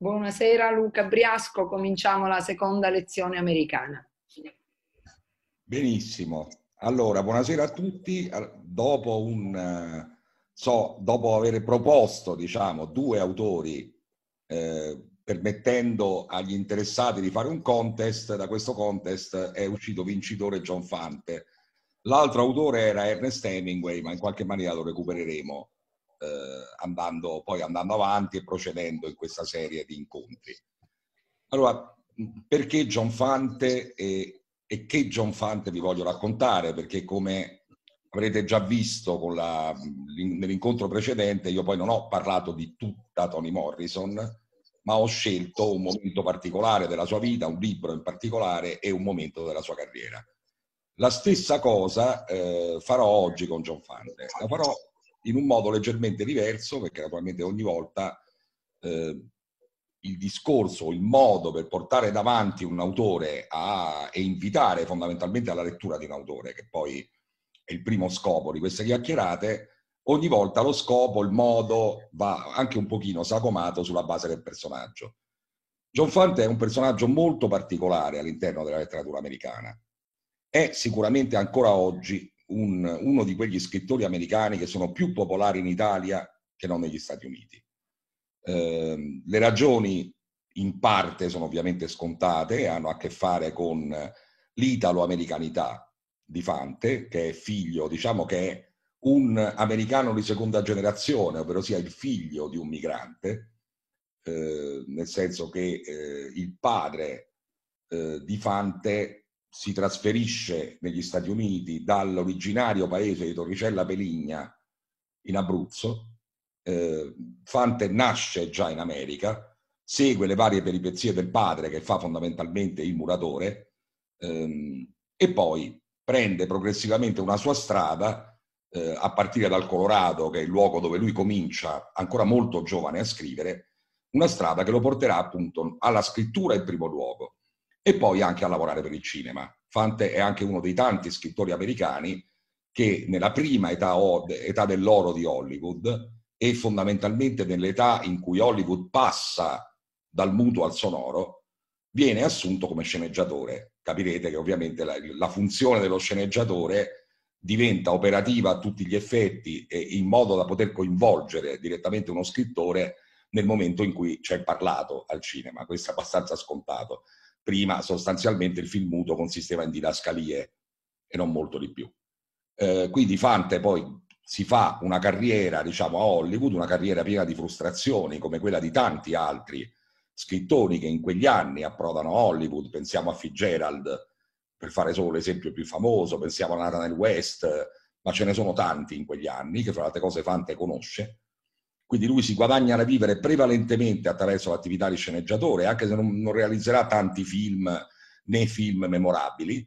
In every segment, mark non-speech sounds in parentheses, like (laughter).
Buonasera Luca Briasco, cominciamo la seconda lezione americana. Benissimo, allora buonasera a tutti. Dopo, un, eh, so, dopo aver proposto diciamo, due autori eh, permettendo agli interessati di fare un contest, da questo contest è uscito vincitore John Fante. L'altro autore era Ernest Hemingway, ma in qualche maniera lo recupereremo eh, andando, poi andando avanti e procedendo in questa serie di incontri. Allora, perché John Fante e, e che John Fante vi voglio raccontare? Perché come avrete già visto la, nell'incontro precedente, io poi non ho parlato di tutta Toni Morrison, ma ho scelto un momento particolare della sua vita, un libro in particolare e un momento della sua carriera. La stessa cosa eh, farò oggi con John Fante, la farò in un modo leggermente diverso, perché naturalmente ogni volta eh, il discorso, il modo per portare davanti un autore a, e invitare fondamentalmente alla lettura di un autore, che poi è il primo scopo di queste chiacchierate, ogni volta lo scopo, il modo va anche un pochino sagomato sulla base del personaggio. John Fante è un personaggio molto particolare all'interno della letteratura americana. È sicuramente ancora oggi un, uno di quegli scrittori americani che sono più popolari in Italia che non negli Stati Uniti. Eh, le ragioni in parte sono ovviamente scontate, hanno a che fare con l'italo-americanità di Fante, che è figlio, diciamo che è un americano di seconda generazione, ovvero sia il figlio di un migrante, eh, nel senso che eh, il padre eh, di Fante si trasferisce negli Stati Uniti dall'originario paese di Torricella Peligna in Abruzzo. Eh, Fante nasce già in America, segue le varie peripezie del padre che fa fondamentalmente il muratore ehm, e poi prende progressivamente una sua strada eh, a partire dal Colorado, che è il luogo dove lui comincia ancora molto giovane a scrivere, una strada che lo porterà appunto alla scrittura in primo luogo e poi anche a lavorare per il cinema. Fante è anche uno dei tanti scrittori americani che nella prima età, età dell'oro di Hollywood e fondamentalmente nell'età in cui Hollywood passa dal muto al sonoro, viene assunto come sceneggiatore. Capirete che ovviamente la, la funzione dello sceneggiatore diventa operativa a tutti gli effetti e in modo da poter coinvolgere direttamente uno scrittore nel momento in cui c'è parlato al cinema. Questo è abbastanza scontato prima sostanzialmente il film muto consisteva in didascalie e non molto di più. Eh, quindi Fante poi si fa una carriera, diciamo, a Hollywood, una carriera piena di frustrazioni come quella di tanti altri scrittori che in quegli anni approdano a Hollywood, pensiamo a Fitzgerald, per fare solo l'esempio più famoso, pensiamo a Nathaniel West, ma ce ne sono tanti in quegli anni che fra le altre cose Fante conosce quindi lui si guadagna da vivere prevalentemente attraverso l'attività di sceneggiatore, anche se non, non realizzerà tanti film né film memorabili,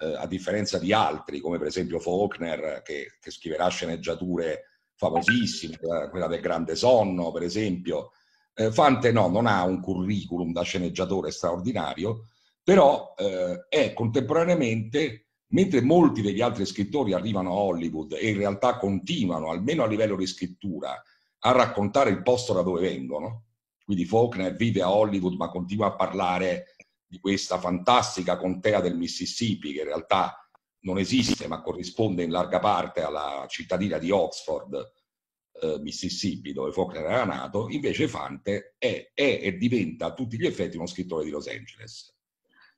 eh, a differenza di altri, come per esempio Faulkner, che, che scriverà sceneggiature famosissime, quella del Grande Sonno, per esempio. Eh, Fante no, non ha un curriculum da sceneggiatore straordinario, però eh, è contemporaneamente, mentre molti degli altri scrittori arrivano a Hollywood e in realtà continuano, almeno a livello di scrittura, a raccontare il posto da dove vengono. Quindi Faulkner vive a Hollywood ma continua a parlare di questa fantastica contea del Mississippi che in realtà non esiste ma corrisponde in larga parte alla cittadina di Oxford, eh, Mississippi, dove Faulkner era nato, invece Fante è, è e diventa a tutti gli effetti uno scrittore di Los Angeles.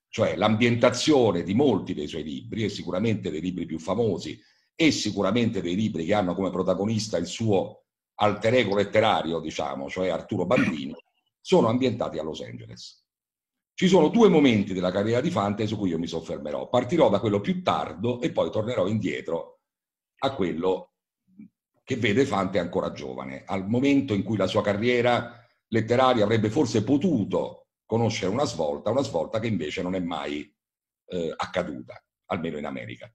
Cioè l'ambientazione di molti dei suoi libri, e sicuramente dei libri più famosi, e sicuramente dei libri che hanno come protagonista il suo alter ego letterario, diciamo, cioè Arturo Bandini, (coughs) sono ambientati a Los Angeles. Ci sono due momenti della carriera di Fante su cui io mi soffermerò. Partirò da quello più tardo e poi tornerò indietro a quello che vede Fante ancora giovane, al momento in cui la sua carriera letteraria avrebbe forse potuto conoscere una svolta, una svolta che invece non è mai eh, accaduta, almeno in America.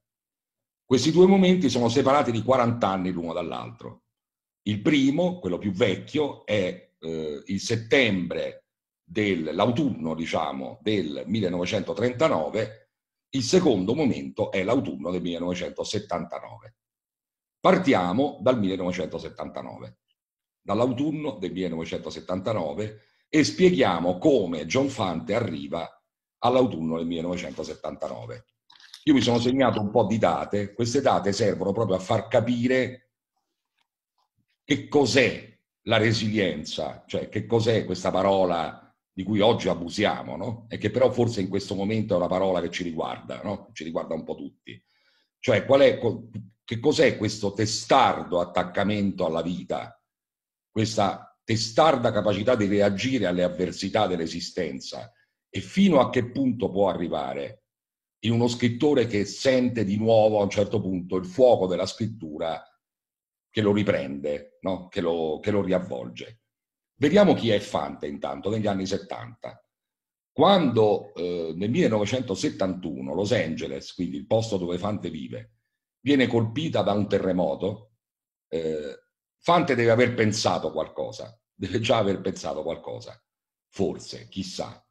Questi due momenti sono separati di 40 anni l'uno dall'altro. Il primo, quello più vecchio, è eh, il settembre dell'autunno, diciamo, del 1939, il secondo momento è l'autunno del 1979. Partiamo dal 1979, dall'autunno del 1979 e spieghiamo come John Fante arriva all'autunno del 1979. Io mi sono segnato un po' di date, queste date servono proprio a far capire che cos'è la resilienza, cioè che cos'è questa parola di cui oggi abusiamo, no? E che però forse in questo momento è una parola che ci riguarda, no? Ci riguarda un po' tutti. Cioè, qual è, che cos'è questo testardo attaccamento alla vita, questa testarda capacità di reagire alle avversità dell'esistenza e fino a che punto può arrivare in uno scrittore che sente di nuovo a un certo punto il fuoco della scrittura che lo riprende, no? che, lo, che lo riavvolge. Vediamo chi è Fante intanto, negli anni 70. Quando eh, nel 1971 Los Angeles, quindi il posto dove Fante vive, viene colpita da un terremoto, eh, Fante deve aver pensato qualcosa, deve già aver pensato qualcosa, forse, chissà.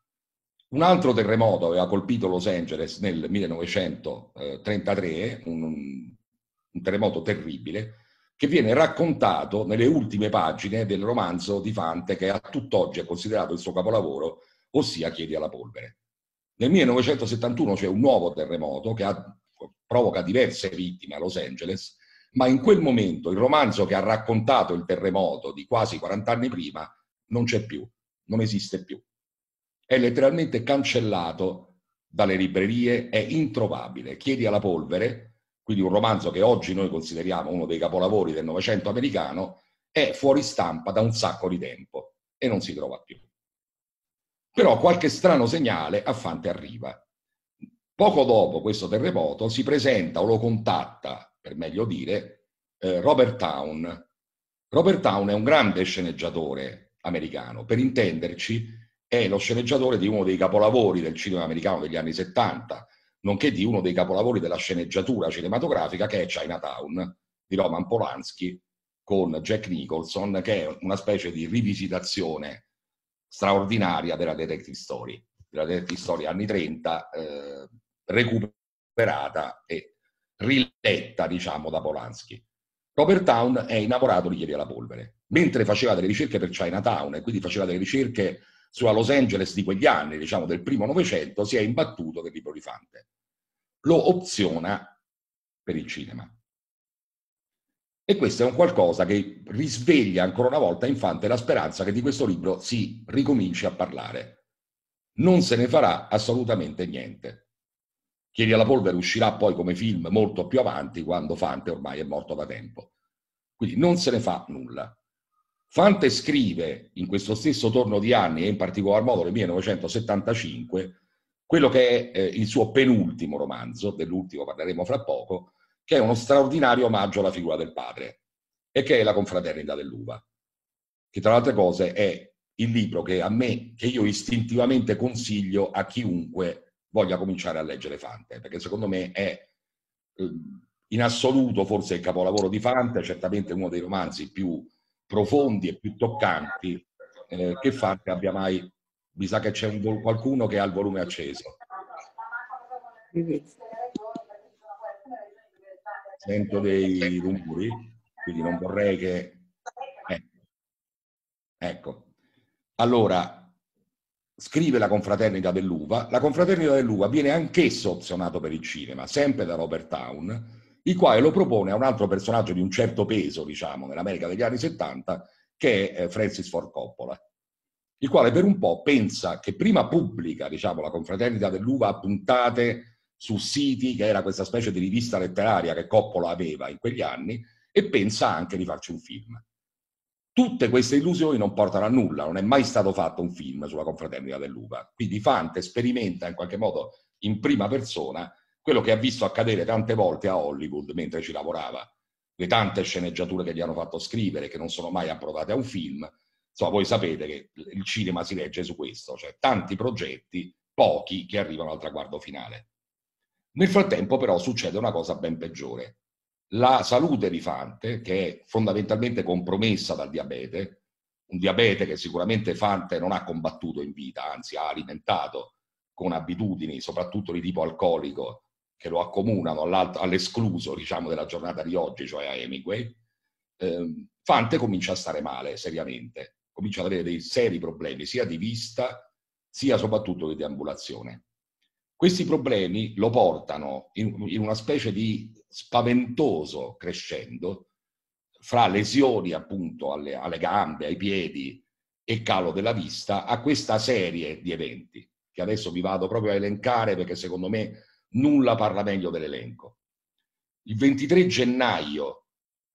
Un altro terremoto aveva colpito Los Angeles nel 1933, un, un terremoto terribile, che viene raccontato nelle ultime pagine del romanzo di Fante che a tutt'oggi è considerato il suo capolavoro, ossia Chiedi alla polvere. Nel 1971 c'è un nuovo terremoto che ha, provoca diverse vittime a Los Angeles, ma in quel momento il romanzo che ha raccontato il terremoto di quasi 40 anni prima non c'è più, non esiste più. È letteralmente cancellato dalle librerie, è introvabile. Chiedi alla polvere, quindi un romanzo che oggi noi consideriamo uno dei capolavori del Novecento americano, è fuori stampa da un sacco di tempo e non si trova più. Però qualche strano segnale a Fante arriva. Poco dopo questo terremoto si presenta o lo contatta, per meglio dire, eh, Robert Town. Robert Town è un grande sceneggiatore americano, per intenderci è lo sceneggiatore di uno dei capolavori del cinema americano degli anni 70, nonché di uno dei capolavori della sceneggiatura cinematografica che è Chinatown di Roman Polanski con Jack Nicholson, che è una specie di rivisitazione straordinaria della detective story, della detective story anni 30, eh, recuperata e riletta, diciamo, da Polanski. Robert Town è innamorato di Ieri alla polvere. Mentre faceva delle ricerche per Chinatown e quindi faceva delle ricerche sulla Los Angeles di quegli anni, diciamo del primo Novecento, si è imbattuto del libro di Fante. Lo opziona per il cinema. E questo è un qualcosa che risveglia ancora una volta in Fante la speranza che di questo libro si ricominci a parlare. Non se ne farà assolutamente niente. Chiedi alla polvere uscirà poi come film molto più avanti quando Fante ormai è morto da tempo. Quindi non se ne fa nulla. Fante scrive in questo stesso torno di anni, e in particolar modo nel 1975, quello che è eh, il suo penultimo romanzo, dell'ultimo parleremo fra poco, che è uno straordinario omaggio alla figura del padre e che è La confraternita dell'uva, che tra le altre cose è il libro che a me, che io istintivamente consiglio a chiunque voglia cominciare a leggere Fante, perché secondo me è eh, in assoluto forse il capolavoro di Fante, certamente uno dei romanzi più profondi e più toccanti eh, che Fante abbia mai... Mi sa che c'è un, qualcuno che ha il volume acceso. Sento dei rumori, quindi non vorrei che... Eh. Ecco. Allora, scrive la confraternita dell'Uva. La confraternita dell'Uva viene anch'esso opzionato per il cinema, sempre da Robert Town, il quale lo propone a un altro personaggio di un certo peso, diciamo, nell'America degli anni 70, che è eh, Francis Ford Coppola, il quale per un po' pensa che prima pubblica, diciamo, la confraternita dell'uva a puntate su siti, che era questa specie di rivista letteraria che Coppola aveva in quegli anni, e pensa anche di farci un film. Tutte queste illusioni non portano a nulla, non è mai stato fatto un film sulla confraternita dell'uva. Quindi Fante sperimenta in qualche modo in prima persona quello che ha visto accadere tante volte a Hollywood mentre ci lavorava, le tante sceneggiature che gli hanno fatto scrivere che non sono mai approvate a un film. Insomma, voi sapete che il cinema si legge su questo, cioè tanti progetti, pochi che arrivano al traguardo finale. Nel frattempo però succede una cosa ben peggiore. La salute di Fante, che è fondamentalmente compromessa dal diabete, un diabete che sicuramente Fante non ha combattuto in vita, anzi ha alimentato con abitudini, soprattutto di tipo alcolico, che lo accomunano all'escluso diciamo, della giornata di oggi, cioè a Hemingway, eh, Fante comincia a stare male seriamente, comincia ad avere dei seri problemi sia di vista sia soprattutto di deambulazione. Questi problemi lo portano in, in una specie di spaventoso crescendo fra lesioni appunto alle, alle gambe, ai piedi e calo della vista a questa serie di eventi che adesso vi vado proprio a elencare perché secondo me nulla parla meglio dell'elenco. Il 23 gennaio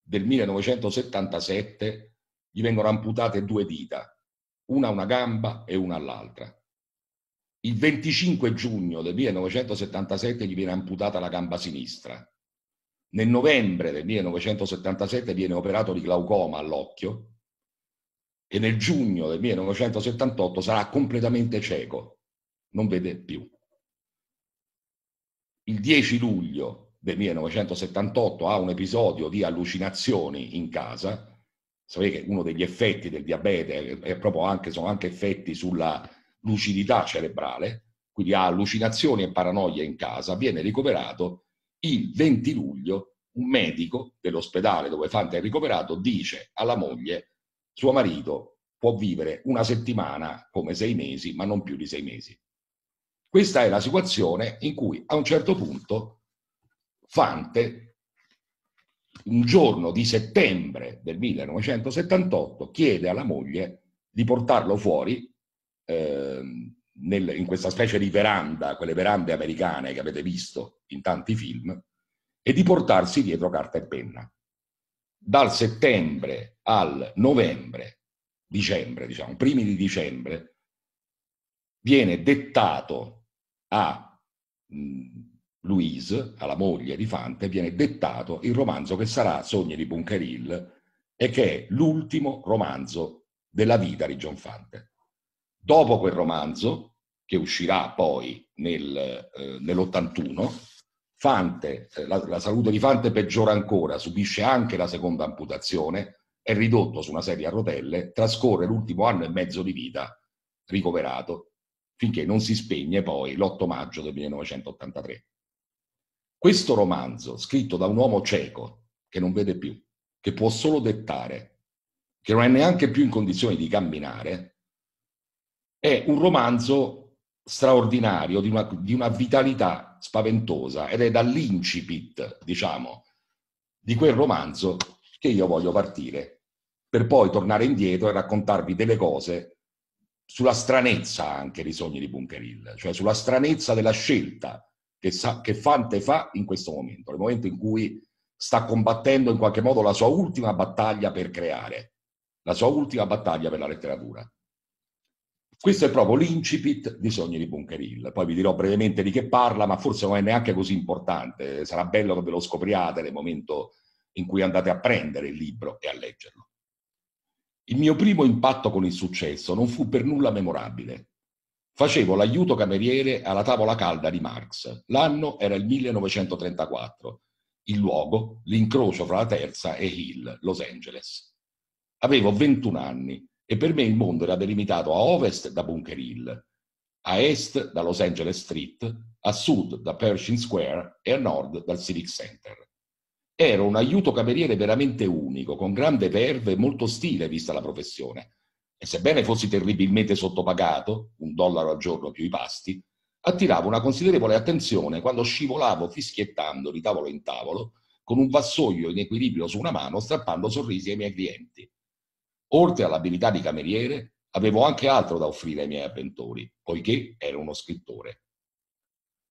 del 1977 gli vengono amputate due dita, una a una gamba e una all'altra. Il 25 giugno del 1977 gli viene amputata la gamba sinistra. Nel novembre del 1977 viene operato di glaucoma all'occhio e nel giugno del 1978 sarà completamente cieco, non vede più il 10 luglio del 1978 ha un episodio di allucinazioni in casa, sapete che uno degli effetti del diabete è proprio anche, sono anche effetti sulla lucidità cerebrale, quindi ha allucinazioni e paranoia in casa, viene ricoverato il 20 luglio, un medico dell'ospedale dove Fante è ricoverato dice alla moglie, suo marito può vivere una settimana come sei mesi, ma non più di sei mesi. Questa è la situazione in cui a un certo punto Fante, un giorno di settembre del 1978, chiede alla moglie di portarlo fuori eh, nel, in questa specie di veranda, quelle verande americane che avete visto in tanti film, e di portarsi dietro carta e penna. Dal settembre al novembre, dicembre, diciamo, primi di dicembre, viene dettato a mh, mm, Louise, alla moglie di Fante, viene dettato il romanzo che sarà Sogni di Bunker Hill e che è l'ultimo romanzo della vita di John Fante. Dopo quel romanzo, che uscirà poi nel, eh, nell'81, Fante, eh, la, la salute di Fante peggiora ancora, subisce anche la seconda amputazione, è ridotto su una sedia a rotelle, trascorre l'ultimo anno e mezzo di vita ricoverato finché non si spegne poi l'8 maggio del 1983. Questo romanzo, scritto da un uomo cieco, che non vede più, che può solo dettare, che non è neanche più in condizione di camminare, è un romanzo straordinario, di una, di una vitalità spaventosa, ed è dall'incipit, diciamo, di quel romanzo che io voglio partire, per poi tornare indietro e raccontarvi delle cose sulla stranezza anche dei sogni di Bunker Hill, cioè sulla stranezza della scelta che, sa, che Fante fa in questo momento, nel momento in cui sta combattendo in qualche modo la sua ultima battaglia per creare, la sua ultima battaglia per la letteratura. Questo è proprio l'incipit di Sogni di Bunker Hill. Poi vi dirò brevemente di che parla, ma forse non è neanche così importante. Sarà bello che ve lo scopriate nel momento in cui andate a prendere il libro e a leggerlo. Il mio primo impatto con il successo non fu per nulla memorabile. Facevo l'aiuto cameriere alla tavola calda di Marx. L'anno era il 1934. Il luogo, l'incrocio fra la terza e Hill, Los Angeles. Avevo 21 anni e per me il mondo era delimitato a ovest da Bunker Hill, a est da Los Angeles Street, a sud da Pershing Square e a nord dal Civic Center. Era un aiuto cameriere veramente unico, con grande verve e molto stile vista la professione. E sebbene fossi terribilmente sottopagato, un dollaro al giorno più i pasti, attiravo una considerevole attenzione quando scivolavo fischiettando di tavolo in tavolo, con un vassoio in equilibrio su una mano, strappando sorrisi ai miei clienti. Oltre all'abilità di cameriere, avevo anche altro da offrire ai miei avventori, poiché ero uno scrittore.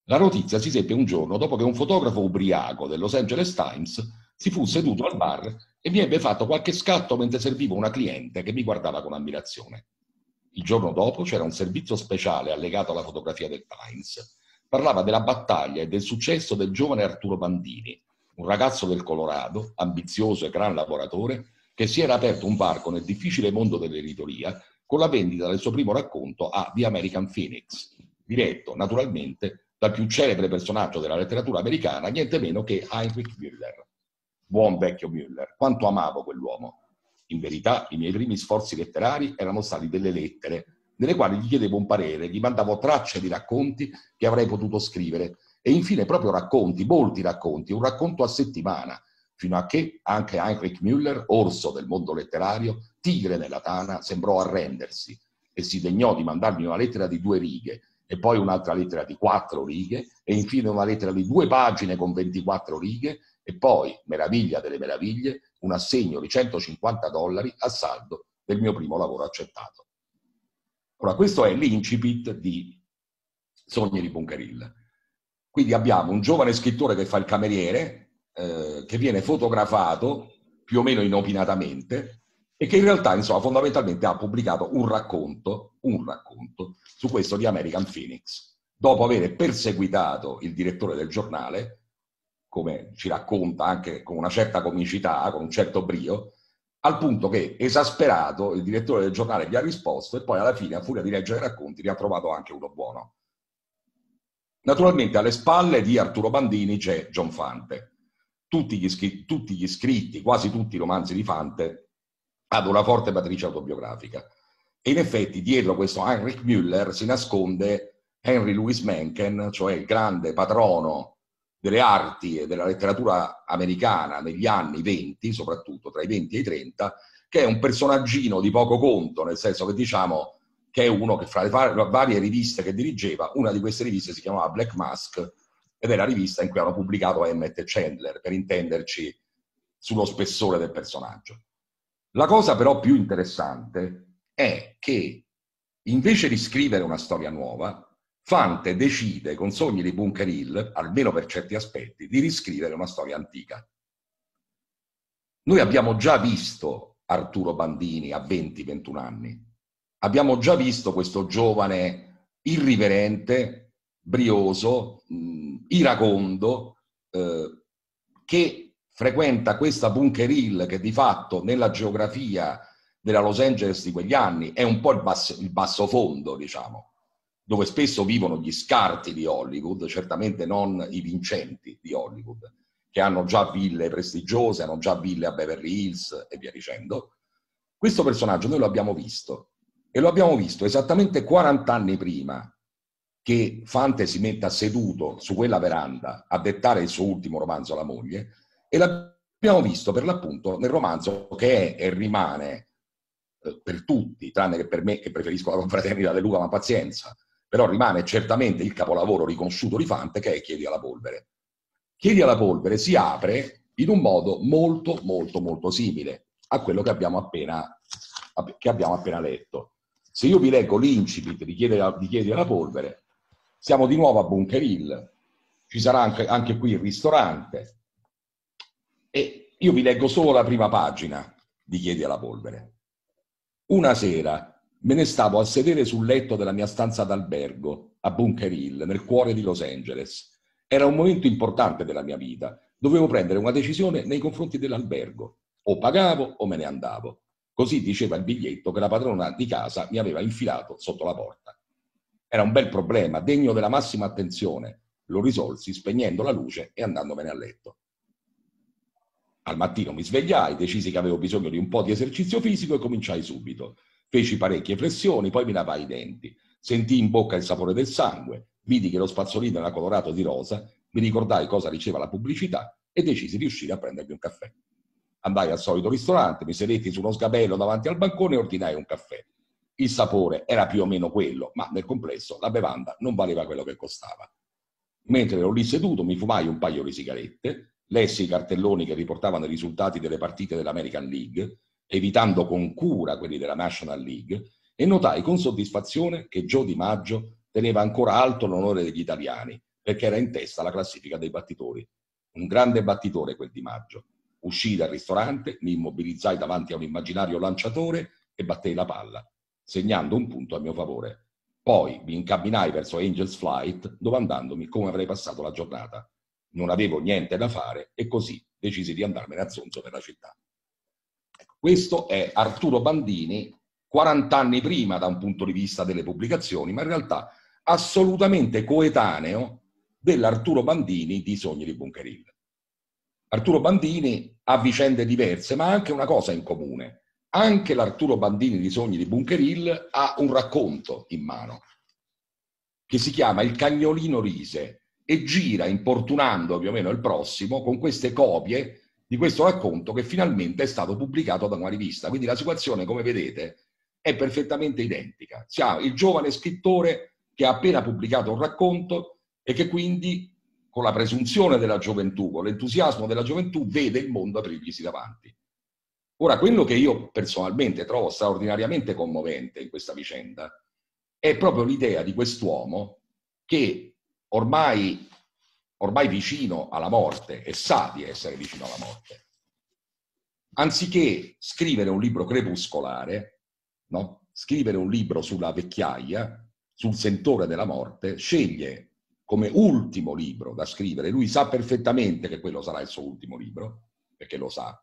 La notizia si seppe un giorno dopo che un fotografo ubriaco del Los Angeles Times si fu seduto al bar e mi ebbe fatto qualche scatto mentre servivo una cliente che mi guardava con ammirazione. Il giorno dopo c'era un servizio speciale allegato alla fotografia del Times. Parlava della battaglia e del successo del giovane Arturo Bandini, un ragazzo del Colorado, ambizioso e gran lavoratore, che si era aperto un barco nel difficile mondo dell'editoria con la vendita del suo primo racconto a The American Phoenix, diretto naturalmente dal più celebre personaggio della letteratura americana, niente meno che Heinrich Müller. Buon vecchio Müller, quanto amavo quell'uomo. In verità, i miei primi sforzi letterari erano stati delle lettere, nelle quali gli chiedevo un parere, gli mandavo tracce di racconti che avrei potuto scrivere e infine proprio racconti, molti racconti, un racconto a settimana, fino a che anche Heinrich Müller, orso del mondo letterario, tigre nella tana, sembrò arrendersi e si degnò di mandarmi una lettera di due righe, e poi un'altra lettera di quattro righe e infine una lettera di due pagine con 24 righe e poi, meraviglia delle meraviglie, un assegno di 150 dollari a saldo del mio primo lavoro accettato. Ora, questo è l'incipit di Sogni di Bunkeril. Quindi abbiamo un giovane scrittore che fa il cameriere, eh, che viene fotografato più o meno inopinatamente, e che in realtà, insomma, fondamentalmente ha pubblicato un racconto, un racconto su questo di American Phoenix, dopo aver perseguitato il direttore del giornale, come ci racconta anche con una certa comicità, con un certo brio, al punto che, esasperato, il direttore del giornale gli ha risposto e poi alla fine, a furia di leggere i racconti, gli ha trovato anche uno buono. Naturalmente alle spalle di Arturo Bandini c'è John Fante. Tutti gli, scritti, tutti gli scritti quasi tutti i romanzi di Fante, ad una forte matrice autobiografica. E in effetti dietro questo Heinrich Müller si nasconde Henry Louis Mencken, cioè il grande patrono delle arti e della letteratura americana negli anni 20, soprattutto tra i 20 e i 30, che è un personaggino di poco conto, nel senso che diciamo che è uno che fra le varie riviste che dirigeva, una di queste riviste si chiamava Black Mask ed è la rivista in cui hanno pubblicato Emmett Chandler, per intenderci sullo spessore del personaggio. La cosa però più interessante è che invece di scrivere una storia nuova, Fante decide con Sogni di Bunker Hill, almeno per certi aspetti, di riscrivere una storia antica. Noi abbiamo già visto Arturo Bandini a 20-21 anni, abbiamo già visto questo giovane irriverente, brioso, mh, iracondo, eh, che frequenta questa Bunker Hill che di fatto nella geografia della Los Angeles di quegli anni è un po' il basso, il basso fondo, diciamo, dove spesso vivono gli scarti di Hollywood, certamente non i vincenti di Hollywood, che hanno già ville prestigiose, hanno già ville a Beverly Hills e via dicendo. Questo personaggio noi lo abbiamo visto e lo abbiamo visto esattamente 40 anni prima che Fante si metta seduto su quella veranda a dettare il suo ultimo romanzo alla moglie, e l'abbiamo visto per l'appunto nel romanzo che è e rimane eh, per tutti, tranne che per me che preferisco la confraternita di Luca, ma pazienza, però rimane certamente il capolavoro riconosciuto di Fante che è Chiedi alla polvere. Chiedi alla polvere si apre in un modo molto, molto, molto simile a quello che abbiamo appena, che abbiamo appena letto. Se io vi leggo l'incipit di Chiedi alla, di Chiedi alla polvere, siamo di nuovo a Bunker Hill, ci sarà anche, anche qui il ristorante, io vi leggo solo la prima pagina di Chiedi alla polvere. Una sera me ne stavo a sedere sul letto della mia stanza d'albergo a Bunker Hill, nel cuore di Los Angeles. Era un momento importante della mia vita. Dovevo prendere una decisione nei confronti dell'albergo. O pagavo o me ne andavo. Così diceva il biglietto che la padrona di casa mi aveva infilato sotto la porta. Era un bel problema, degno della massima attenzione. Lo risolsi spegnendo la luce e andandomene a letto. Al mattino mi svegliai, decisi che avevo bisogno di un po' di esercizio fisico e cominciai subito. Feci parecchie flessioni, poi mi lavai i denti. Sentii in bocca il sapore del sangue, vidi che lo spazzolino era colorato di rosa, mi ricordai cosa diceva la pubblicità e decisi di uscire a prendermi un caffè. Andai al solito ristorante, mi sedetti su uno sgabello davanti al bancone e ordinai un caffè. Il sapore era più o meno quello, ma nel complesso la bevanda non valeva quello che costava. Mentre ero lì seduto mi fumai un paio di sigarette, lessi i cartelloni che riportavano i risultati delle partite dell'American League, evitando con cura quelli della National League, e notai con soddisfazione che Joe Di Maggio teneva ancora alto l'onore degli italiani, perché era in testa alla classifica dei battitori. Un grande battitore quel Di Maggio. Uscii dal ristorante, mi immobilizzai davanti a un immaginario lanciatore e battei la palla, segnando un punto a mio favore. Poi mi incamminai verso Angels Flight, domandandomi come avrei passato la giornata non avevo niente da fare e così decisi di andarmene a zonzo per la città. Ecco, questo è Arturo Bandini, 40 anni prima da un punto di vista delle pubblicazioni, ma in realtà assolutamente coetaneo dell'Arturo Bandini di Sogni di Bunker Hill. Arturo Bandini ha vicende diverse, ma ha anche una cosa in comune. Anche l'Arturo Bandini di Sogni di Bunker Hill ha un racconto in mano che si chiama Il cagnolino rise e gira importunando più o meno il prossimo con queste copie di questo racconto che finalmente è stato pubblicato da una rivista. Quindi la situazione, come vedete, è perfettamente identica. Siamo il giovane scrittore che ha appena pubblicato un racconto e che quindi, con la presunzione della gioventù, con l'entusiasmo della gioventù, vede il mondo aprirglisi davanti. Ora, quello che io personalmente trovo straordinariamente commovente in questa vicenda è proprio l'idea di quest'uomo che ormai, ormai vicino alla morte e sa di essere vicino alla morte, anziché scrivere un libro crepuscolare, no? scrivere un libro sulla vecchiaia, sul sentore della morte, sceglie come ultimo libro da scrivere, lui sa perfettamente che quello sarà il suo ultimo libro, perché lo sa,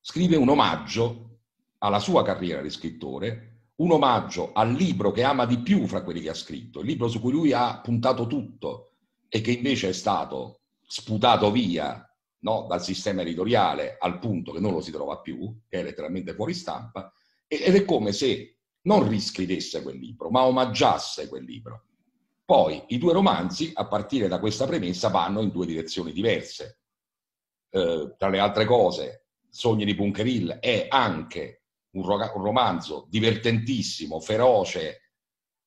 scrive un omaggio alla sua carriera di scrittore un omaggio al libro che ama di più fra quelli che ha scritto, il libro su cui lui ha puntato tutto e che invece è stato sputato via no, dal sistema editoriale al punto che non lo si trova più, che è letteralmente fuori stampa, ed è come se non riscrivesse quel libro, ma omaggiasse quel libro. Poi i due romanzi, a partire da questa premessa, vanno in due direzioni diverse. Eh, tra le altre cose, Sogni di Bunkeril è anche un, roga- un romanzo divertentissimo, feroce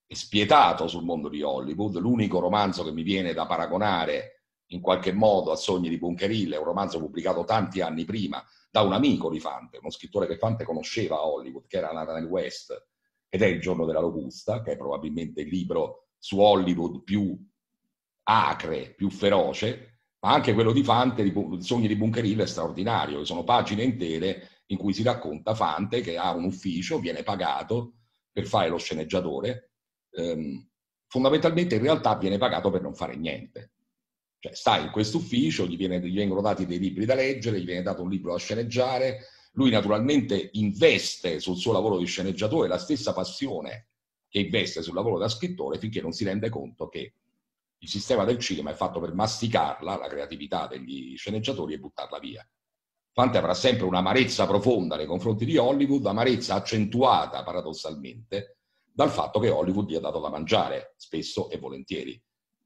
e spietato sul mondo di Hollywood, l'unico romanzo che mi viene da paragonare in qualche modo a Sogni di Bunker Hill, è un romanzo pubblicato tanti anni prima da un amico di Fante, uno scrittore che Fante conosceva a Hollywood, che era Nathan West, ed è Il giorno della Locusta, che è probabilmente il libro su Hollywood più acre, più feroce, ma anche quello di Fante, di, Sogni di Bunker Hill, è straordinario, sono pagine intere in cui si racconta Fante che ha un ufficio, viene pagato per fare lo sceneggiatore, ehm, fondamentalmente in realtà viene pagato per non fare niente. Cioè sta in questo ufficio, gli, gli vengono dati dei libri da leggere, gli viene dato un libro da sceneggiare, lui naturalmente investe sul suo lavoro di sceneggiatore la stessa passione che investe sul lavoro da scrittore finché non si rende conto che il sistema del cinema è fatto per masticarla, la creatività degli sceneggiatori, e buttarla via. Fante avrà sempre un'amarezza profonda nei confronti di Hollywood, amarezza accentuata paradossalmente dal fatto che Hollywood gli ha dato da mangiare spesso e volentieri,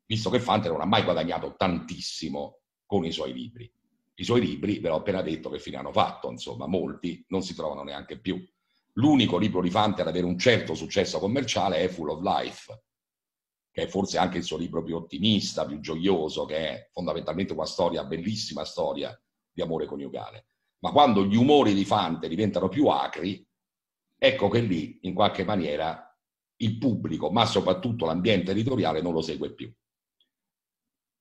visto che Fante non ha mai guadagnato tantissimo con i suoi libri. I suoi libri, ve l'ho appena detto che fine hanno fatto, insomma, molti non si trovano neanche più. L'unico libro di Fante ad avere un certo successo commerciale è Full of Life, che è forse anche il suo libro più ottimista, più gioioso, che è fondamentalmente una storia, bellissima storia di amore coniugale. Ma quando gli umori di Fante diventano più acri, ecco che lì, in qualche maniera, il pubblico, ma soprattutto l'ambiente editoriale, non lo segue più.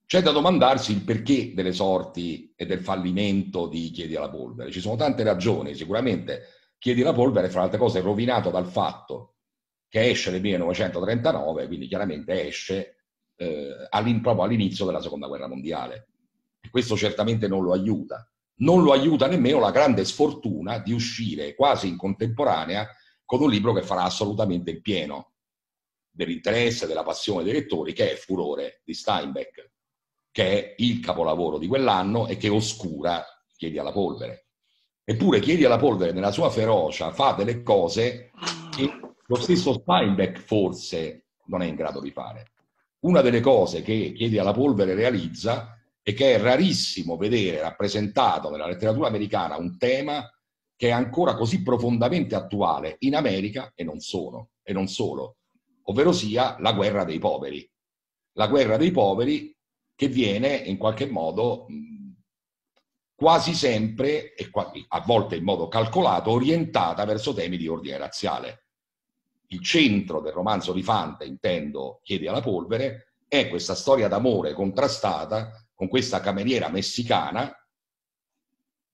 C'è da domandarsi il perché delle sorti e del fallimento di Chiedi alla polvere. Ci sono tante ragioni, sicuramente Chiedi alla polvere, fra le altre cose, è rovinato dal fatto che esce nel 1939, quindi chiaramente esce eh, all'in, proprio all'inizio della Seconda Guerra Mondiale. questo certamente non lo aiuta non lo aiuta nemmeno la grande sfortuna di uscire quasi in contemporanea con un libro che farà assolutamente il pieno dell'interesse, della passione dei lettori, che è Furore di Steinbeck, che è il capolavoro di quell'anno e che oscura Chiedi alla polvere. Eppure Chiedi alla polvere, nella sua ferocia, fa delle cose che lo stesso Steinbeck forse non è in grado di fare. Una delle cose che Chiedi alla polvere realizza è e che è rarissimo vedere rappresentato nella letteratura americana un tema che è ancora così profondamente attuale in America e non, sono, e non solo, ovvero sia la guerra dei poveri. La guerra dei poveri che viene in qualche modo quasi sempre, e a volte in modo calcolato, orientata verso temi di ordine razziale. Il centro del romanzo di Fante, intendo, Chiedi alla polvere, è questa storia d'amore contrastata con questa cameriera messicana,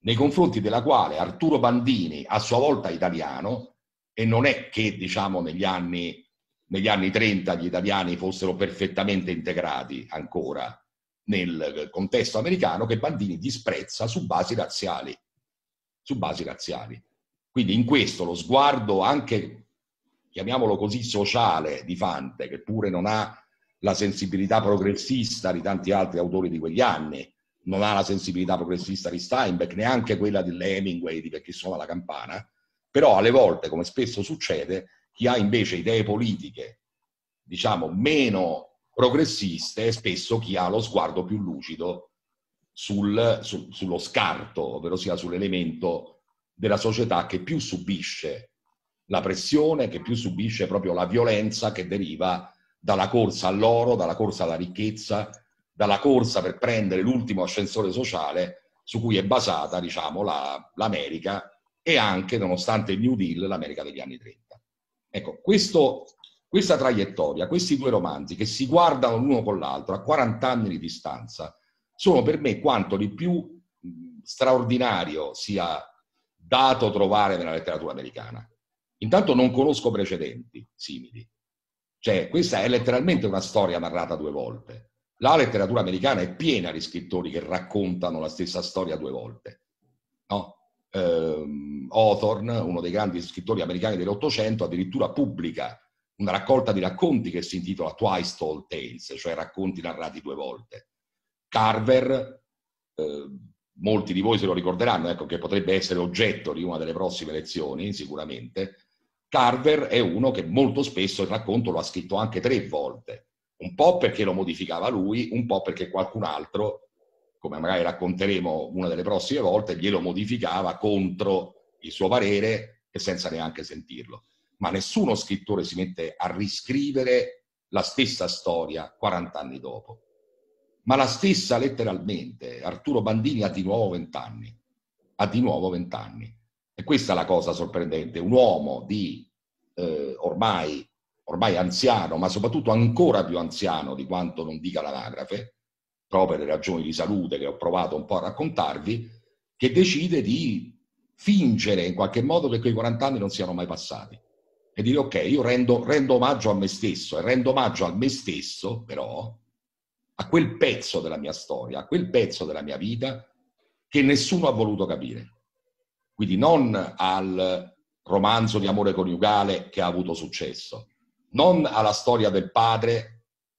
nei confronti della quale Arturo Bandini, a sua volta italiano, e non è che diciamo negli anni, negli anni 30 gli italiani fossero perfettamente integrati ancora nel contesto americano, che Bandini disprezza su basi razziali. Su basi razziali. Quindi in questo lo sguardo anche, chiamiamolo così, sociale di Fante, che pure non ha la sensibilità progressista di tanti altri autori di quegli anni, non ha la sensibilità progressista di Steinbeck, neanche quella di Hemingway, di perché suona la campana, però alle volte, come spesso succede, chi ha invece idee politiche, diciamo, meno progressiste è spesso chi ha lo sguardo più lucido sul, su, sullo scarto, ovvero sia sull'elemento della società che più subisce la pressione, che più subisce proprio la violenza che deriva dalla corsa all'oro, dalla corsa alla ricchezza, dalla corsa per prendere l'ultimo ascensore sociale su cui è basata diciamo, la, l'America e anche, nonostante il New Deal, l'America degli anni 30. Ecco, questo, questa traiettoria, questi due romanzi che si guardano l'uno con l'altro a 40 anni di distanza, sono per me quanto di più straordinario sia dato trovare nella letteratura americana. Intanto non conosco precedenti simili. Cioè, questa è letteralmente una storia narrata due volte. La letteratura americana è piena di scrittori che raccontano la stessa storia due volte. No? Ehm, Hawthorne, uno dei grandi scrittori americani dell'Ottocento, addirittura pubblica una raccolta di racconti che si intitola Twice Told Tales, cioè racconti narrati due volte. Carver, eh, molti di voi se lo ricorderanno, ecco, che potrebbe essere oggetto di una delle prossime lezioni, sicuramente, Carver è uno che molto spesso il racconto lo ha scritto anche tre volte, un po' perché lo modificava lui, un po' perché qualcun altro, come magari racconteremo una delle prossime volte, glielo modificava contro il suo parere e senza neanche sentirlo. Ma nessuno scrittore si mette a riscrivere la stessa storia 40 anni dopo, ma la stessa letteralmente. Arturo Bandini ha di nuovo 20 anni, ha di nuovo 20 anni. E questa è la cosa sorprendente, un uomo di eh, ormai, ormai anziano, ma soprattutto ancora più anziano di quanto non dica l'anagrafe, proprio per le ragioni di salute che ho provato un po' a raccontarvi, che decide di fingere in qualche modo che quei 40 anni non siano mai passati e dire ok, io rendo, rendo omaggio a me stesso e rendo omaggio a me stesso però a quel pezzo della mia storia, a quel pezzo della mia vita che nessuno ha voluto capire. Quindi non al romanzo di amore coniugale che ha avuto successo, non alla storia del padre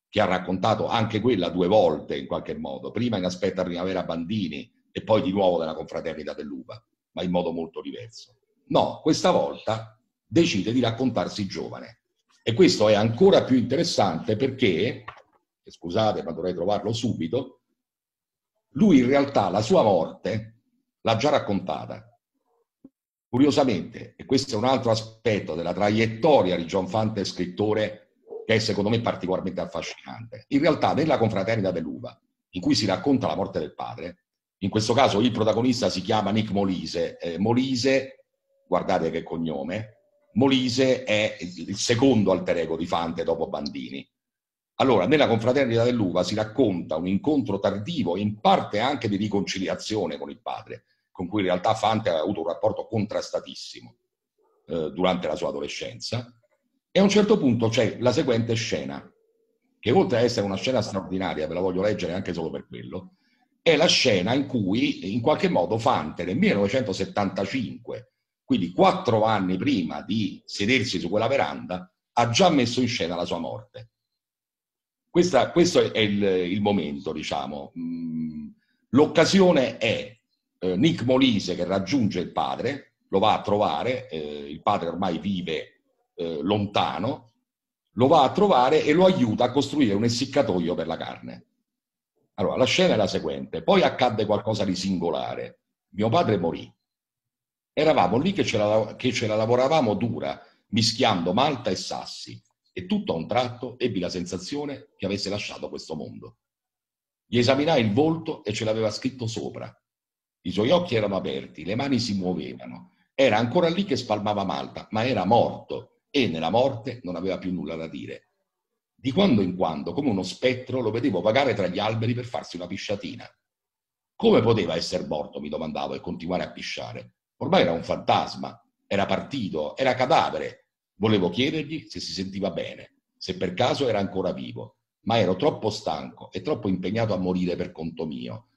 che ha raccontato anche quella due volte in qualche modo, prima in Aspetta Primavera Bandini e poi di nuovo nella confraternita dell'Uva, ma in modo molto diverso. No, questa volta decide di raccontarsi giovane. E questo è ancora più interessante perché, scusate ma dovrei trovarlo subito, lui in realtà la sua morte l'ha già raccontata Curiosamente, e questo è un altro aspetto della traiettoria di John Fante, scrittore, che è secondo me particolarmente affascinante, in realtà nella confraternita dell'Uva, in cui si racconta la morte del padre, in questo caso il protagonista si chiama Nick Molise. Eh, Molise, guardate che cognome, Molise è il secondo alter ego di Fante dopo Bandini. Allora, nella confraternita dell'Uva si racconta un incontro tardivo, in parte anche di riconciliazione con il padre, con cui in realtà Fante aveva avuto un rapporto contrastatissimo eh, durante la sua adolescenza. E a un certo punto c'è la seguente scena, che oltre ad essere una scena straordinaria, ve la voglio leggere anche solo per quello, è la scena in cui in qualche modo Fante nel 1975, quindi quattro anni prima di sedersi su quella veranda, ha già messo in scena la sua morte. Questa, questo è il, il momento, diciamo. Mm, l'occasione è eh, Nick Molise che raggiunge il padre, lo va a trovare, eh, il padre ormai vive eh, lontano, lo va a trovare e lo aiuta a costruire un essiccatoio per la carne. Allora, la scena è la seguente. Poi accadde qualcosa di singolare. Mio padre morì. Eravamo lì che ce la, che ce la lavoravamo dura, mischiando malta e sassi, e tutto a un tratto ebbi la sensazione che avesse lasciato questo mondo. Gli esaminai il volto e ce l'aveva scritto sopra. I suoi occhi erano aperti, le mani si muovevano. Era ancora lì che spalmava Malta, ma era morto e nella morte non aveva più nulla da dire. Di quando in quando, come uno spettro, lo vedevo vagare tra gli alberi per farsi una pisciatina. Come poteva essere morto, mi domandavo, e continuare a pisciare? Ormai era un fantasma, era partito, era cadavere. Volevo chiedergli se si sentiva bene, se per caso era ancora vivo, ma ero troppo stanco e troppo impegnato a morire per conto mio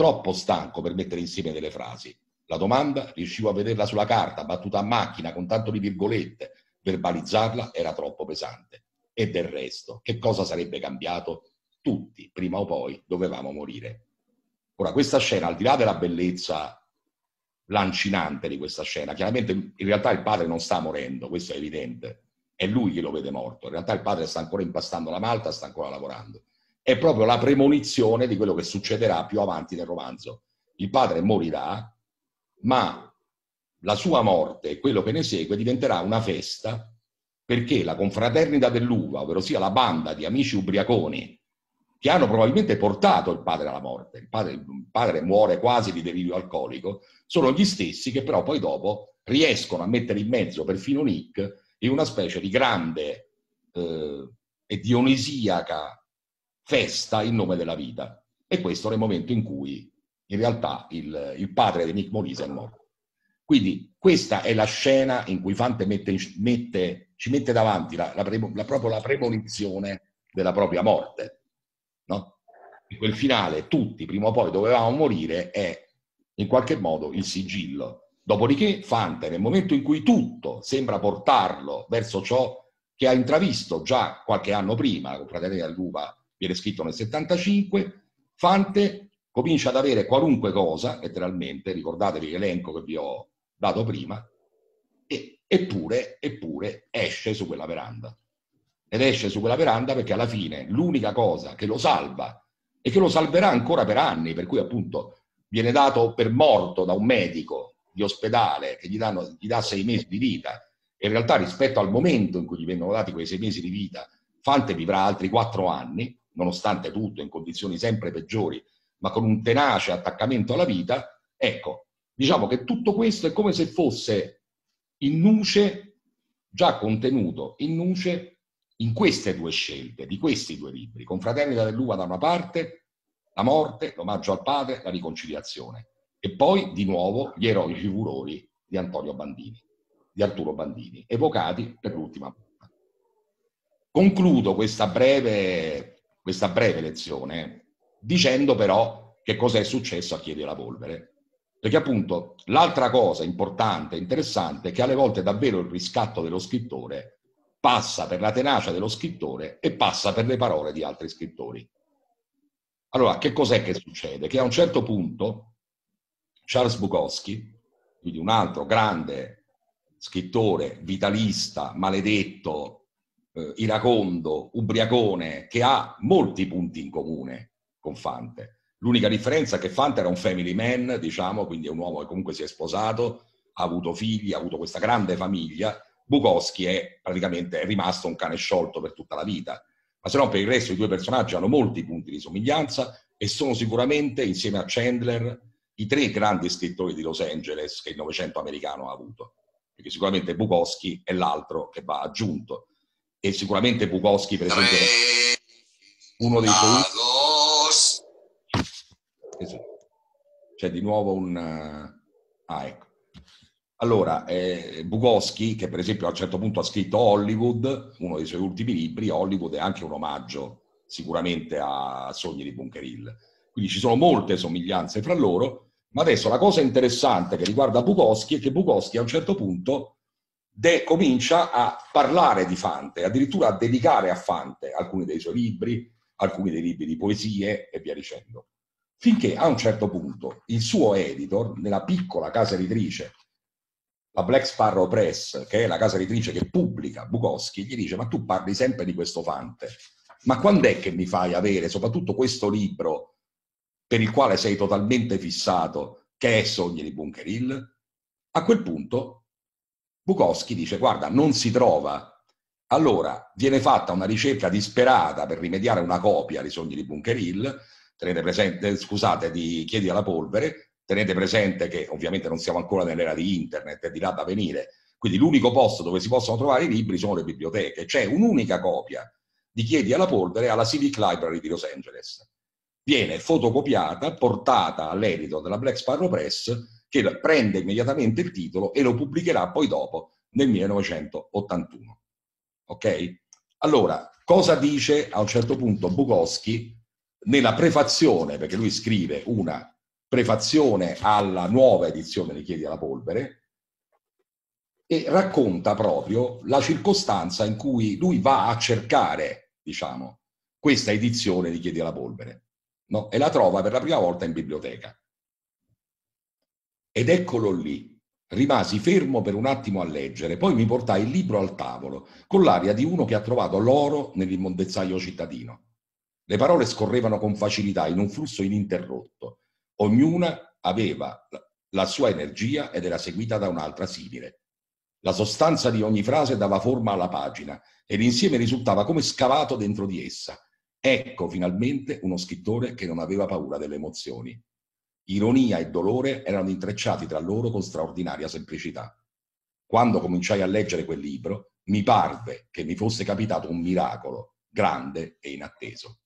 troppo stanco per mettere insieme delle frasi. La domanda riuscivo a vederla sulla carta, battuta a macchina, con tanto di virgolette. Verbalizzarla era troppo pesante. E del resto, che cosa sarebbe cambiato? Tutti, prima o poi, dovevamo morire. Ora, questa scena, al di là della bellezza lancinante di questa scena, chiaramente in realtà il padre non sta morendo, questo è evidente, è lui che lo vede morto. In realtà il padre sta ancora impastando la malta, sta ancora lavorando è proprio la premonizione di quello che succederà più avanti nel romanzo. Il padre morirà, ma la sua morte e quello che ne segue diventerà una festa perché la confraternita dell'uva, ovvero sia la banda di amici ubriaconi che hanno probabilmente portato il padre alla morte, il padre, il padre muore quasi di delirio alcolico, sono gli stessi che però poi dopo riescono a mettere in mezzo perfino Nick in una specie di grande eh, e dionisiaca festa in nome della vita. E questo nel momento in cui in realtà il, il padre di Nick Molise è morto. Quindi questa è la scena in cui Fante mette, mette, ci mette davanti la, la, la, proprio la premonizione della propria morte. No? In quel finale tutti prima o poi dovevamo morire è in qualche modo il sigillo. Dopodiché Fante, nel momento in cui tutto sembra portarlo verso ciò che ha intravisto già qualche anno prima, con Fratelli confraternita dell'Uva viene scritto nel 75, Fante comincia ad avere qualunque cosa, letteralmente, ricordatevi l'elenco che vi ho dato prima, e, eppure, eppure esce su quella veranda. Ed esce su quella veranda perché alla fine l'unica cosa che lo salva e che lo salverà ancora per anni, per cui appunto viene dato per morto da un medico di ospedale che gli, danno, gli dà sei mesi di vita, e in realtà rispetto al momento in cui gli vengono dati quei sei mesi di vita, Fante vivrà altri quattro anni, nonostante tutto, in condizioni sempre peggiori, ma con un tenace attaccamento alla vita, ecco, diciamo che tutto questo è come se fosse in nuce, già contenuto in nuce, in queste due scelte, di questi due libri, Confraternita dell'Uva da una parte, la morte, l'omaggio al padre, la riconciliazione, e poi di nuovo gli eroici furori di Antonio Bandini, di Arturo Bandini, evocati per l'ultima volta. Concludo questa breve questa breve lezione, dicendo però che cosa è successo a Chiedi la Polvere. Perché appunto l'altra cosa importante interessante è che alle volte davvero il riscatto dello scrittore passa per la tenacia dello scrittore e passa per le parole di altri scrittori. Allora, che cos'è che succede? Che a un certo punto Charles Bukowski, quindi un altro grande scrittore vitalista, maledetto, eh, iracondo, ubriacone, che ha molti punti in comune con Fante. L'unica differenza è che Fante era un family man, diciamo, quindi è un uomo che comunque si è sposato, ha avuto figli, ha avuto questa grande famiglia. Bukowski è praticamente è rimasto un cane sciolto per tutta la vita. Ma se no, per il resto, i due personaggi hanno molti punti di somiglianza e sono sicuramente, insieme a Chandler, i tre grandi scrittori di Los Angeles che il Novecento americano ha avuto. Perché sicuramente Bukowski è l'altro che va aggiunto e sicuramente Bukowski, per esempio, uno dei Lagos. Esatto. C'è di nuovo un... Eh, ah, ecco. Allora, eh, Bukowski, che per esempio a un certo punto ha scritto Hollywood, uno dei suoi ultimi libri, Hollywood è anche un omaggio sicuramente a Sogni di Bunker Hill. Quindi ci sono molte somiglianze fra loro, ma adesso la cosa interessante che riguarda Bukowski è che Bukowski a un certo punto de- comincia a parlare di Fante, addirittura a dedicare a Fante alcuni dei suoi libri, alcuni dei libri di poesie e via dicendo. Finché a un certo punto il suo editor, nella piccola casa editrice, la Black Sparrow Press, che è la casa editrice che pubblica Bukowski, gli dice ma tu parli sempre di questo Fante, ma quando è che mi fai avere soprattutto questo libro per il quale sei totalmente fissato, che è Sogni di Bunker Hill? A quel punto Bukowski dice guarda, non si trova. Allora viene fatta una ricerca disperata per rimediare una copia dei sogni di Bunker Hill, tenete presente, eh, scusate, di Chiedi alla polvere, tenete presente che ovviamente non siamo ancora nell'era di internet, è di là da venire, quindi l'unico posto dove si possono trovare i libri sono le biblioteche, c'è un'unica copia di Chiedi alla polvere alla Civic Library di Los Angeles. Viene fotocopiata, portata all'edito della Black Sparrow Press che prende immediatamente il titolo e lo pubblicherà poi dopo nel 1981. Ok? Allora, cosa dice a un certo punto Bukowski nella prefazione, perché lui scrive una prefazione alla nuova edizione di Chiedi alla polvere, e racconta proprio la circostanza in cui lui va a cercare, diciamo, questa edizione di Chiedi alla polvere, no? e la trova per la prima volta in biblioteca. Ed eccolo lì. Rimasi fermo per un attimo a leggere, poi mi portai il libro al tavolo, con l'aria di uno che ha trovato l'oro nell'immondezzaio cittadino. Le parole scorrevano con facilità in un flusso ininterrotto. Ognuna aveva la sua energia ed era seguita da un'altra simile. La sostanza di ogni frase dava forma alla pagina e l'insieme risultava come scavato dentro di essa. Ecco finalmente uno scrittore che non aveva paura delle emozioni. Ironia e dolore erano intrecciati tra loro con straordinaria semplicità. Quando cominciai a leggere quel libro, mi parve che mi fosse capitato un miracolo grande e inatteso.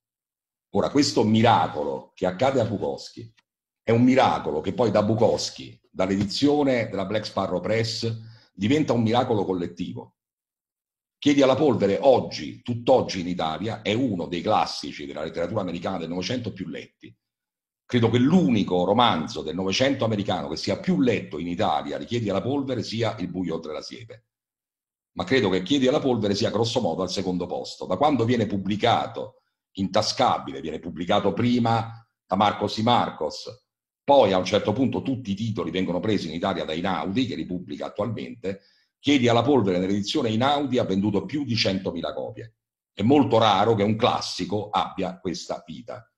Ora, questo miracolo che accade a Bukowski è un miracolo che poi da Bukowski, dall'edizione della Black Sparrow Press, diventa un miracolo collettivo. Chiedi alla polvere oggi, tutt'oggi in Italia, è uno dei classici della letteratura americana del Novecento più letti Credo che l'unico romanzo del Novecento americano che sia più letto in Italia di Chiedi alla polvere sia Il buio oltre la siepe. Ma credo che Chiedi alla polvere sia grossomodo al secondo posto. Da quando viene pubblicato, intascabile, viene pubblicato prima da Marcos I Marcos, poi a un certo punto tutti i titoli vengono presi in Italia da Inaudi, che li pubblica attualmente, Chiedi alla polvere nell'edizione Inaudi ha venduto più di 100.000 copie. È molto raro che un classico abbia questa vita.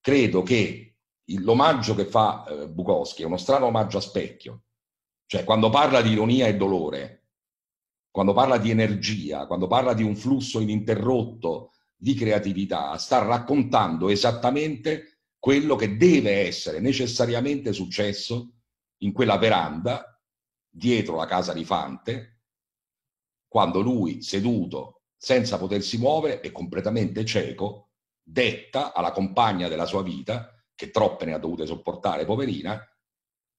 Credo che l'omaggio che fa eh, Bukowski è uno strano omaggio a specchio, cioè quando parla di ironia e dolore, quando parla di energia, quando parla di un flusso ininterrotto di creatività, sta raccontando esattamente quello che deve essere necessariamente successo in quella veranda dietro la casa di Fante, quando lui, seduto, senza potersi muovere e completamente cieco, detta alla compagna della sua vita che troppe ne ha dovute sopportare, poverina,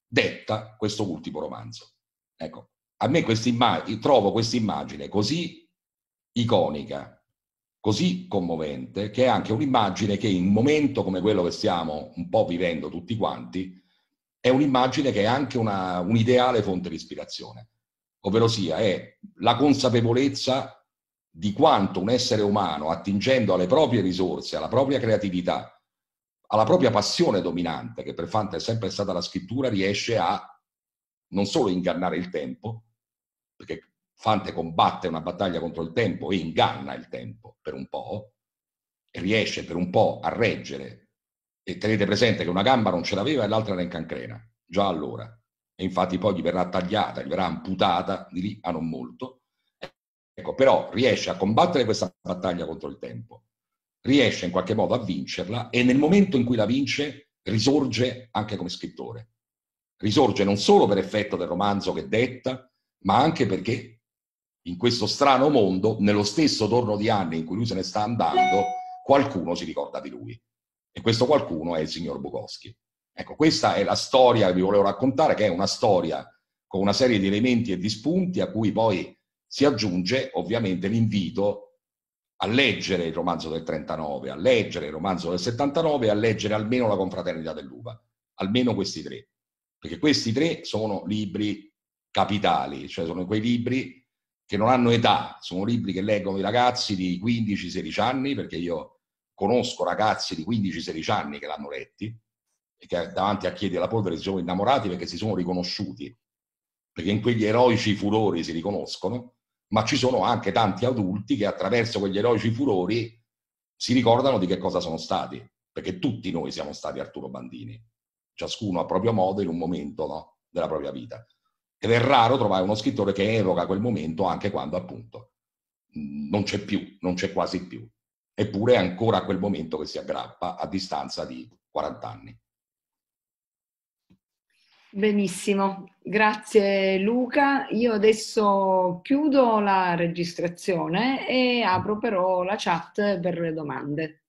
detta questo ultimo romanzo. Ecco, a me quest'immag- trovo questa immagine così iconica, così commovente, che è anche un'immagine che in un momento come quello che stiamo un po' vivendo tutti quanti, è un'immagine che è anche una, un'ideale fonte di ispirazione, ovvero sia è la consapevolezza di quanto un essere umano, attingendo alle proprie risorse, alla propria creatività, alla propria passione dominante, che per Fante è sempre stata la scrittura, riesce a non solo ingannare il tempo, perché Fante combatte una battaglia contro il tempo e inganna il tempo per un po', e riesce per un po' a reggere. E tenete presente che una gamba non ce l'aveva e l'altra era in cancrena, già allora. E infatti poi gli verrà tagliata, gli verrà amputata di lì a non molto. Ecco, però riesce a combattere questa battaglia contro il tempo riesce in qualche modo a vincerla e nel momento in cui la vince risorge anche come scrittore. Risorge non solo per effetto del romanzo che detta, ma anche perché in questo strano mondo, nello stesso torno di anni in cui lui se ne sta andando, qualcuno si ricorda di lui. E questo qualcuno è il signor Bukowski. Ecco, questa è la storia che vi volevo raccontare, che è una storia con una serie di elementi e di spunti a cui poi si aggiunge ovviamente l'invito a leggere il romanzo del 39, a leggere il romanzo del 79 e a leggere almeno la confraternita dell'Uva, almeno questi tre, perché questi tre sono libri capitali, cioè sono quei libri che non hanno età, sono libri che leggono i ragazzi di 15-16 anni, perché io conosco ragazzi di 15-16 anni che l'hanno letti e che davanti a Chiedi alla polvere si sono innamorati perché si sono riconosciuti, perché in quegli eroici furori si riconoscono ma ci sono anche tanti adulti che attraverso quegli eroici furori si ricordano di che cosa sono stati, perché tutti noi siamo stati Arturo Bandini, ciascuno a proprio modo in un momento no, della propria vita. Ed è raro trovare uno scrittore che evoca quel momento anche quando appunto non c'è più, non c'è quasi più. Eppure è ancora quel momento che si aggrappa a distanza di 40 anni. Benissimo, grazie Luca. Io adesso chiudo la registrazione e apro però la chat per le domande.